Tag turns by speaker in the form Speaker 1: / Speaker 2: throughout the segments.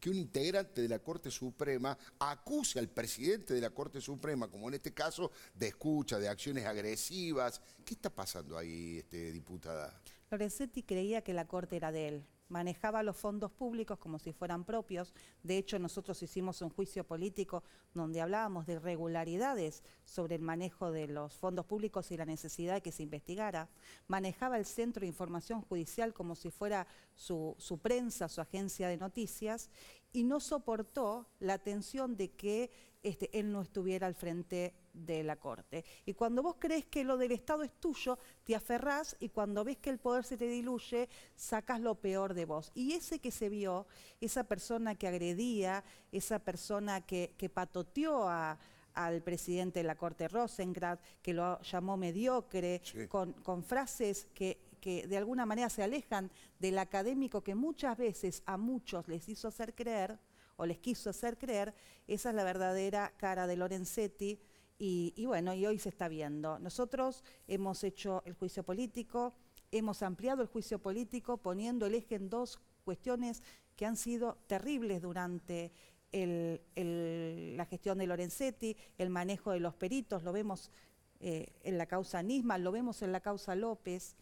Speaker 1: que un integrante de la Corte Suprema acuse al presidente de la Corte Suprema, como en este caso, de escucha, de acciones agresivas. ¿Qué está pasando ahí, este, diputada? Lorenzetti creía que la Corte era de él manejaba los fondos públicos como si fueran propios. De hecho, nosotros hicimos un juicio político donde hablábamos de irregularidades sobre el manejo de los fondos públicos y la necesidad de que se investigara. Manejaba el Centro de Información Judicial como si fuera su, prensa, su agencia de noticias, y no soportó la tensión de que este, él no estuviera al frente de la corte. Y cuando vos crees que lo del Estado es tuyo, te aferrás y cuando ves que el poder se te diluye, sacas lo peor de vos. Y ese que se vio, esa persona que agredía, esa persona que, patoteó al presidente de la Corte Rosengrad, que lo llamó mediocre, con frases que que de alguna manera se alejan del académico que muchas veces a muchos les hizo hacer creer o les quiso hacer creer, esa es la verdadera cara de Lorenzetti. Y, bueno, y hoy se está viendo. Nosotros hemos hecho el juicio político, hemos ampliado el juicio político poniendo el eje en dos cuestiones que han sido terribles durante la gestión de Lorenzetti, el manejo de los peritos, lo vemos eh, en la causa Nisman, lo vemos en la causa López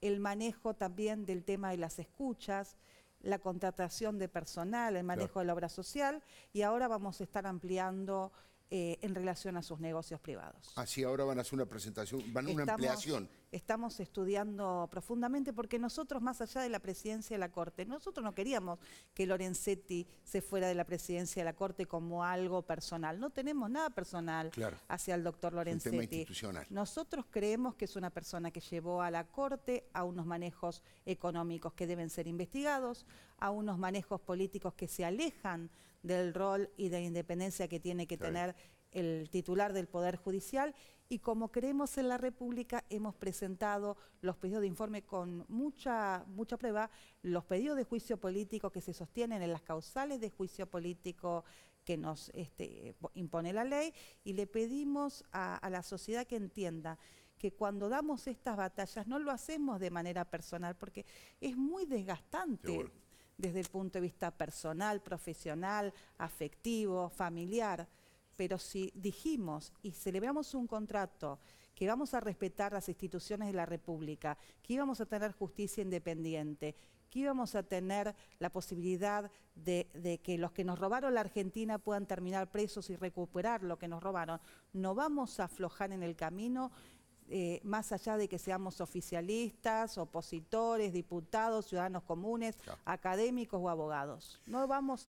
Speaker 1: el manejo también del tema de las escuchas, la contratación de personal, el manejo de la obra social y ahora vamos a estar ampliando eh, en relación a sus negocios privados. Así ahora van a hacer una presentación, van a una ampliación. Estamos estudiando profundamente porque nosotros, más allá de la presidencia de la Corte, nosotros no queríamos que Lorenzetti se fuera de la presidencia de la Corte como algo personal. No tenemos nada personal hacia el doctor Lorenzetti. un tema institucional. Nosotros creemos que es una persona que llevó a la Corte a unos manejos económicos que deben ser investigados, a unos manejos políticos que se alejan del rol y de la independencia que tiene que tener el titular del Poder Judicial y como creemos en la República hemos presentado los pedidos de informe con mucha, mucha prueba, los pedidos de juicio político que se sostienen en las causales de juicio político que nos este, impone la ley y le pedimos a, la sociedad que entienda que cuando damos estas batallas no lo hacemos de manera personal porque es muy desgastante desde el punto de vista personal, profesional, afectivo, familiar. Pero si dijimos y celebramos un contrato que vamos a respetar las instituciones de la República, que íbamos a tener justicia independiente, que íbamos a tener la posibilidad de, que los que nos robaron la Argentina puedan terminar presos y recuperar lo que nos robaron, no vamos a aflojar en el camino eh, más allá de que seamos oficialistas, opositores, diputados, ciudadanos comunes, académicos o abogados. No vamos